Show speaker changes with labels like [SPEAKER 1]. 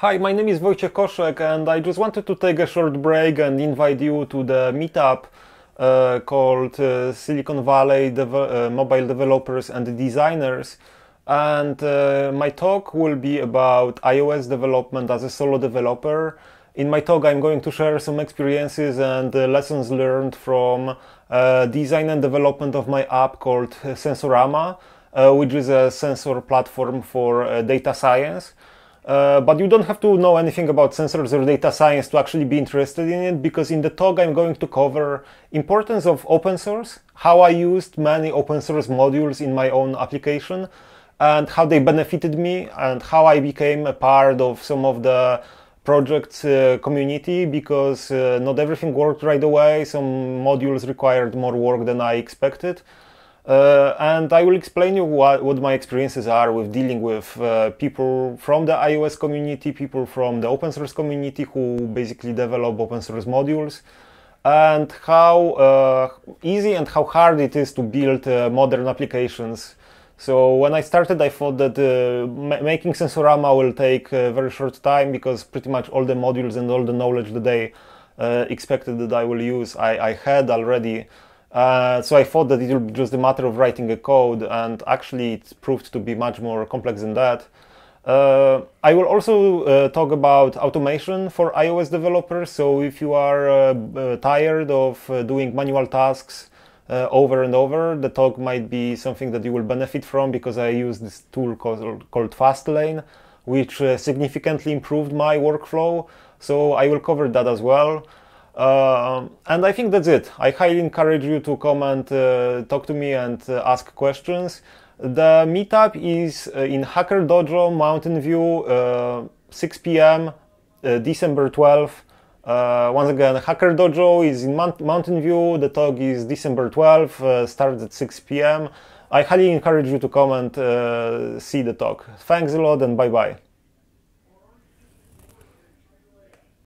[SPEAKER 1] Hi, my name is Wojciech Koszek and I just wanted to take a short break and invite you to the meetup uh, called uh, Silicon Valley uh, Mobile Developers and Designers. And uh, my talk will be about iOS development as a solo developer. In my talk, I'm going to share some experiences and uh, lessons learned from uh, design and development of my app called Sensorama, which is a sensor platform for data science. Uh, but you don't have to know anything about sensors or data science to actually be interested in it because in the talk I'm going to cover importance of open source, how I used many open source modules in my own application and how they benefited me and how I became a part of some of the projects uh, community because uh, not everything worked right away, some modules required more work than I expected. Uh, and I will explain you what, what, my experiences are with dealing with uh, people from the iOS community, people from the open source community who basically develop open source modules, and how uh, easy and how hard it is to build uh, modern applications. So when I started, I thought that uh, ma making Sensorama will take a very short time because pretty much all the modules and all the knowledge that they uh, expected that I will use, I, I had already. Uh, so I thought that it would be just a matter of writing a code, and actually it proved to be much more complex than that. Uh, I will also uh, talk about automation for iOS developers. So if you are uh, uh, tired of uh, doing manual tasks over and over, the talk might be something that you will benefit from because I use this tool called, called Fastlane, which significantly improved my workflow. So I will cover that as well. Um, and I think that's it. I highly encourage you to come and uh, talk to me and uh, ask questions. The meetup is uh, in Hacker Dojo, Mountain View, uh, 6 p.m., uh, December 12th. once again, Hacker Dojo is in Mount Mountain View. The talk is December 12th, starts at 6 p.m. I highly encourage you to come and see the talk. Thanks a lot and bye bye.